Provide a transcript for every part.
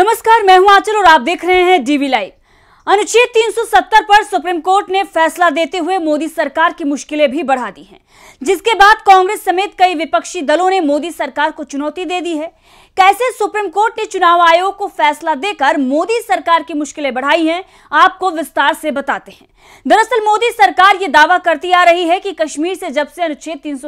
नमस्कार मैं हूं आचल और आप देख रहे हैं डीवी लाइव अनुच्छेद 370 पर सुप्रीम कोर्ट ने फैसला देते हुए मोदी सरकार की मुश्किलें भी बढ़ा दी हैं जिसके बाद कांग्रेस समेत कई विपक्षी दलों ने मोदी सरकार को चुनौती दे दी है कैसे सुप्रीम कोर्ट ने चुनाव आयोग को फैसला देकर मोदी सरकार की मुश्किलें बढ़ाई हैं आपको विस्तार से बताते हैं दरअसल मोदी सरकार ये दावा करती आ रही है कि कश्मीर से जब से अनुच्छेद तीन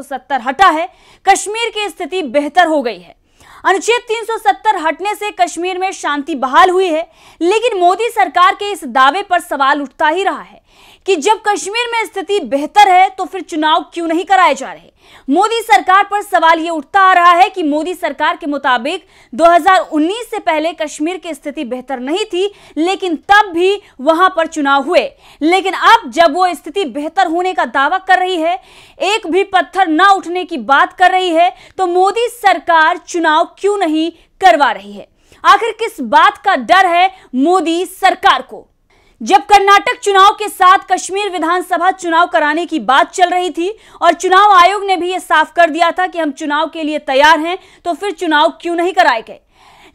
हटा है कश्मीर की स्थिति बेहतर हो गई है अनुच्छेद 370 हटने से कश्मीर में शांति बहाल हुई है लेकिन मोदी सरकार के इस दावे पर सवाल उठता ही रहा है कि जब कश्मीर में स्थिति बेहतर है तो फिर चुनाव क्यों नहीं कराए जा रहे मोदी सरकार पर सवाल ये उठता आ रहा है कि मोदी सरकार के मुताबिक 2019 से पहले कश्मीर की स्थिति बेहतर नहीं थी लेकिन तब भी वहां पर चुनाव हुए लेकिन अब जब वो स्थिति बेहतर होने का दावा कर रही है एक भी पत्थर ना उठने की बात कर रही है तो मोदी सरकार चुनाव क्यों नहीं करवा रही है आखिर किस बात का डर है मोदी सरकार को जब कर्नाटक चुनाव के साथ कश्मीर विधानसभा चुनाव कराने की बात चल रही थी और चुनाव आयोग ने भी यह साफ कर दिया था कि हम चुनाव के लिए तैयार हैं तो फिर चुनाव क्यों नहीं कराए गए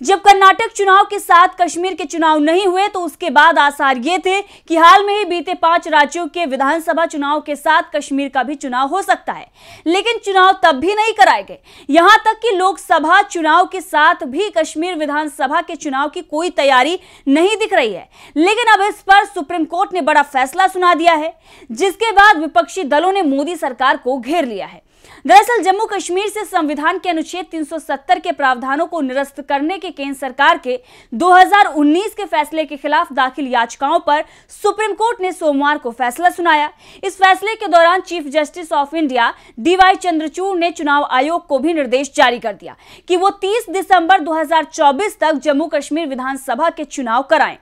जब कर्नाटक चुनाव के साथ कश्मीर के चुनाव नहीं हुए तो उसके बाद आसार ये थे कि हाल में ही बीते पांच राज्यों के विधानसभा चुनाव के साथ कश्मीर का भी चुनाव हो सकता है लेकिन चुनाव तब भी नहीं कराए गए यहां तक कि लोकसभा चुनाव के साथ भी कश्मीर विधानसभा के चुनाव की कोई तैयारी नहीं दिख रही है लेकिन अब इस पर सुप्रीम कोर्ट ने बड़ा फैसला सुना दिया है जिसके बाद विपक्षी दलों ने मोदी सरकार को घेर लिया है दरअसल जम्मू कश्मीर से संविधान के अनुच्छेद 370 के प्रावधानों को निरस्त करने के केंद्र सरकार के 2019 के फैसले के खिलाफ दाखिल याचिकाओं पर सुप्रीम कोर्ट ने सोमवार को फैसला सुनाया इस फैसले के दौरान chief justice of India D Y Chandrachud ने चुनाव आयोग को भी निर्देश जारी कर दिया कि वो 30 दिसंबर 2024 तक जम्मू कश्मीर विधानसभा के चुनाव कराएं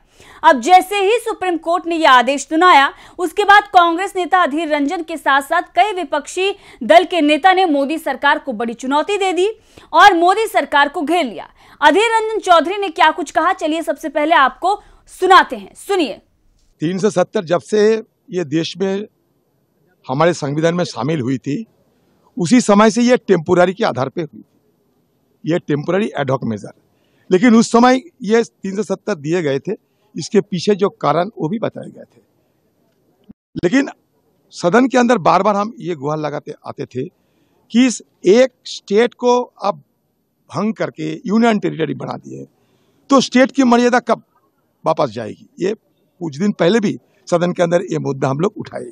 अब जैसे ही सुप्रीम कोर्ट ने यह आदेश सुनाया उसके बाद कांग्रेस नेता अधीर रंजन के साथ साथ कई विपक्षी दल के नेता ने मोदी सरकार को बड़ी चुनौती दे दी और मोदी सरकार को घेर लिया अधीर रंजन चौधरी ने क्या कुछ कहा चलिए सबसे पहले आपको सुनाते हैं सुनिए तीन जब से ये देश में हमारे संविधान में शामिल हुई थी उसी समय से यह टेम्पोरारी के आधार पर हुई यह टेम्पोरारी एडॉक मेजर लेकिन उस समय ये तीन दिए गए थे इसके पीछे जो कारण वो भी बताए गए थे लेकिन सदन के अंदर बार बार हम ये गुहार लगाते आते थे कि इस एक स्टेट को अब भंग करके यूनियन टेरिटरी बना दिए तो स्टेट की मर्यादा कब वापस जाएगी ये कुछ दिन पहले भी सदन के अंदर ये मुद्दा हम लोग उठाए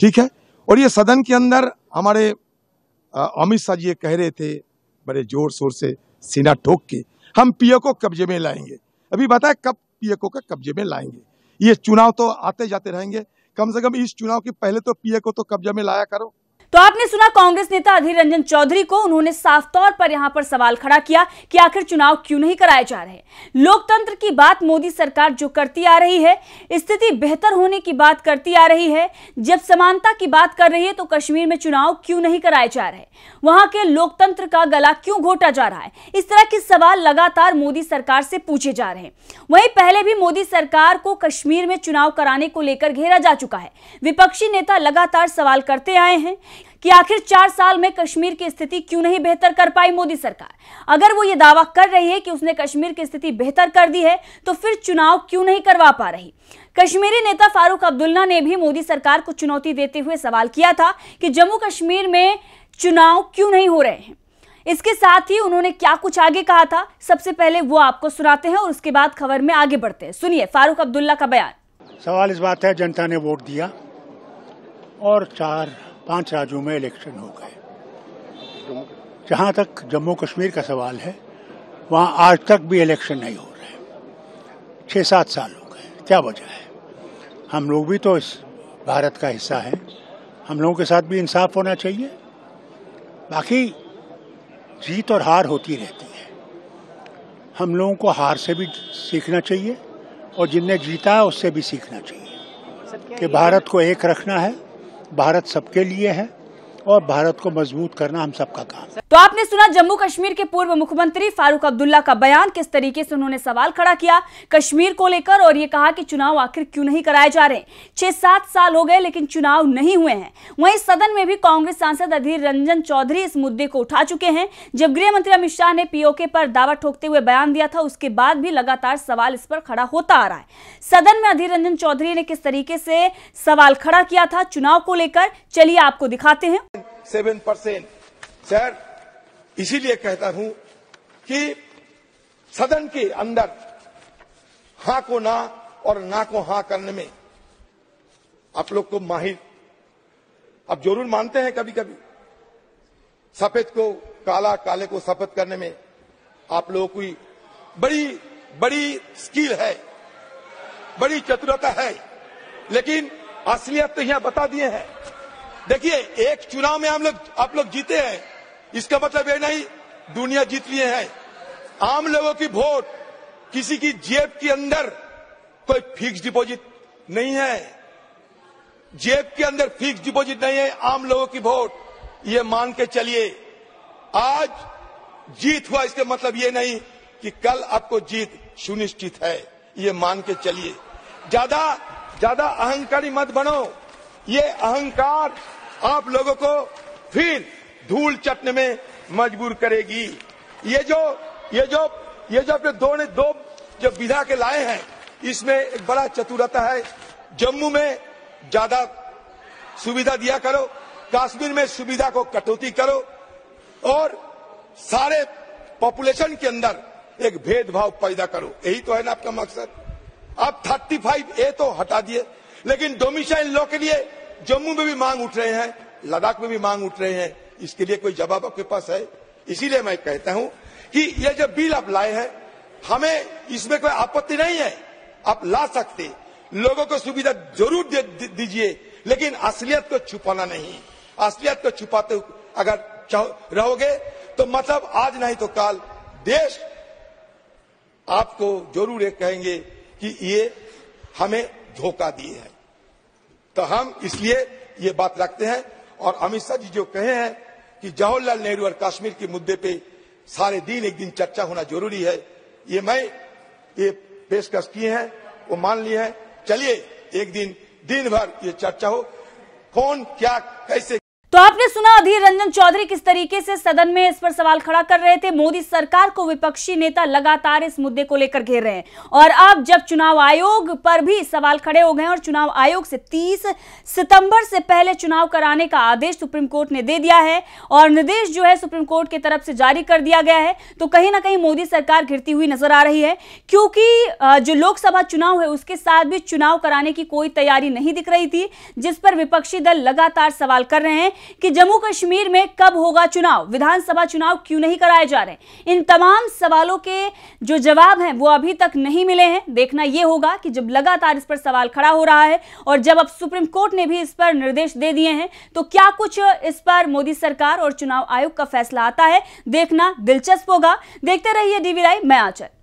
ठीक है और ये सदन के अंदर हमारे अमित शाह जी ये कह रहे थे बड़े जोर शोर से सीना ठोक के हम पीओ को कब्जे में लाएंगे अभी बताए कब पीएको के कब्जे में लाएंगे ये चुनाव तो आते जाते रहेंगे कम से कम इस चुनाव के पहले तो पीए को तो कब्जे में लाया करो तो आपने सुना कांग्रेस नेता अधीर रंजन चौधरी को उन्होंने साफ तौर पर यहां पर सवाल खड़ा किया कि आखिर चुनाव क्यों नहीं कराए जा रहे लोकतंत्र की बात मोदी सरकार जो करती आ रही है स्थिति बेहतर होने की बात करती आ रही है जब समानता की बात कर रही है तो कश्मीर में चुनाव क्यों नहीं कराए जा रहे वहां के लोकतंत्र का गला क्यों घोटा जा रहा है इस तरह के सवाल लगातार मोदी सरकार से पूछे जा रहे हैं वहीं पहले भी मोदी सरकार को कश्मीर में चुनाव कराने को लेकर घेरा जा चुका है विपक्षी नेता लगातार सवाल करते आए हैं कि आखिर चार साल में कश्मीर की स्थिति क्यों नहीं बेहतर कर पाई मोदी सरकार अगर वो ये दावा कर रही है कि उसने कश्मीर की स्थिति बेहतर कर दी है तो फिर चुनाव क्यों नहीं करवा पा रही कश्मीरी नेता फारूक अब्दुल्ला ने भी मोदी सरकार को चुनौती देते हुए सवाल किया था कि जम्मू कश्मीर में चुनाव क्यों नहीं हो रहे हैं इसके साथ ही उन्होंने क्या कुछ आगे कहा था सबसे पहले वो आपको सुनाते हैं और उसके बाद खबर में आगे बढ़ते हैं सुनिए फारूक अब्दुल्ला का बयान सवाल इस बात है जनता ने वोट दिया और चार पांच राज्यों में इलेक्शन हो गए जहां तक जम्मू कश्मीर का सवाल है वहां आज तक भी इलेक्शन नहीं हो रहे छः सात साल हो गए क्या वजह है हम लोग भी तो इस भारत का हिस्सा है हम लोगों के साथ भी इंसाफ होना चाहिए बाकी जीत और हार होती रहती है हम लोगों को हार से भी सीखना चाहिए और जिनने जीता है उससे भी सीखना चाहिए कि भारत को एक रखना है भारत सबके लिए है और भारत को मजबूत करना हम सबका काम है तो आपने सुना जम्मू कश्मीर के पूर्व मुख्यमंत्री फारूक अब्दुल्ला का बयान किस तरीके से उन्होंने सवाल खड़ा किया कश्मीर को लेकर और ये कहा कि चुनाव आखिर क्यों नहीं कराए जा रहे छह सात साल हो गए लेकिन चुनाव नहीं हुए हैं वहीं सदन में भी कांग्रेस सांसद अधीर रंजन चौधरी इस मुद्दे को उठा चुके हैं जब गृह मंत्री अमित शाह ने पीओके पर दावा ठोकते हुए बयान दिया था उसके बाद भी लगातार सवाल इस पर खड़ा होता आ रहा है सदन में अधीर रंजन चौधरी ने किस तरीके से सवाल खड़ा किया था चुनाव को लेकर चलिए आपको दिखाते हैं सेवन परसेंट सर इसीलिए कहता हूं कि सदन के अंदर हा को ना और ना को हा करने में आप लोग को तो माहिर आप जरूर मानते हैं कभी कभी सफेद को काला काले को सफेद करने में आप लोगों की बड़ी बड़ी स्किल है बड़ी चतुरता है लेकिन असलियत तो यहां बता दिए हैं देखिए एक चुनाव में हम लोग आप लोग जीते हैं इसका मतलब ये नहीं दुनिया जीत लिए है आम लोगों की वोट किसी की जेब के अंदर कोई फिक्स डिपॉजिट नहीं है जेब के अंदर फिक्स डिपॉजिट नहीं है आम लोगों की वोट ये मान के चलिए आज जीत हुआ इसका मतलब ये नहीं कि कल आपको जीत सुनिश्चित है ये मान के चलिए ज्यादा ज्यादा अहंकारी मत बनो ये अहंकार आप लोगों को फिर धूल चटने में मजबूर करेगी ये जो ये जो ये जो अपने दो ने दो जो विधा के लाए हैं इसमें एक बड़ा चतुरता है जम्मू में ज्यादा सुविधा दिया करो कश्मीर में सुविधा को कटौती करो और सारे पॉपुलेशन के अंदर एक भेदभाव पैदा करो यही तो है ना आपका मकसद आप 35 ए तो हटा दिए लेकिन डोमिसाइल लॉ के लिए जम्मू में भी मांग उठ रहे हैं लद्दाख में भी मांग उठ रहे हैं इसके लिए कोई जवाब आपके पास है इसीलिए मैं कहता हूं कि यह जो बिल आप लाए हैं हमें इसमें कोई आपत्ति नहीं है आप ला सकते लोगों को सुविधा जरूर दीजिए लेकिन असलियत को छुपाना नहीं असलियत को छुपाते अगर रहोगे तो मतलब आज नहीं तो कल देश आपको जरूर कहेंगे कि ये हमें धोखा दिए हैं तो हम इसलिए ये बात रखते हैं और अमित शाह जी जो कहे हैं कि जवाहरलाल नेहरू और कश्मीर के मुद्दे पे सारे दिन एक दिन चर्चा होना जरूरी है ये मैं ये पेशकश किए हैं वो मान लिए हैं चलिए एक दिन दिन भर ये चर्चा हो कौन क्या कैसे तो आपने सुना अधीर रंजन चौधरी किस तरीके से सदन में इस पर सवाल खड़ा कर रहे थे मोदी सरकार को विपक्षी नेता लगातार इस मुद्दे को लेकर घेर रहे हैं और अब जब चुनाव आयोग पर भी सवाल खड़े हो गए और चुनाव आयोग से 30 सितंबर से पहले चुनाव कराने का आदेश सुप्रीम कोर्ट ने दे दिया है और निर्देश जो है सुप्रीम कोर्ट की तरफ से जारी कर दिया गया है तो कहीं ना कहीं मोदी सरकार घिरती हुई नजर आ रही है क्योंकि जो लोकसभा चुनाव है उसके साथ भी चुनाव कराने की कोई तैयारी नहीं दिख रही थी जिस पर विपक्षी दल लगातार सवाल कर रहे हैं कि जम्मू कश्मीर में कब होगा चुनाव विधानसभा चुनाव क्यों नहीं कराए जा रहे इन तमाम सवालों के जो जवाब हैं वो अभी तक नहीं मिले हैं देखना यह होगा कि जब लगातार इस पर सवाल खड़ा हो रहा है और जब अब सुप्रीम कोर्ट ने भी इस पर निर्देश दे दिए हैं तो क्या कुछ इस पर मोदी सरकार और चुनाव आयोग का फैसला आता है देखना दिलचस्प होगा देखते रहिए डीवी राय मैं आचर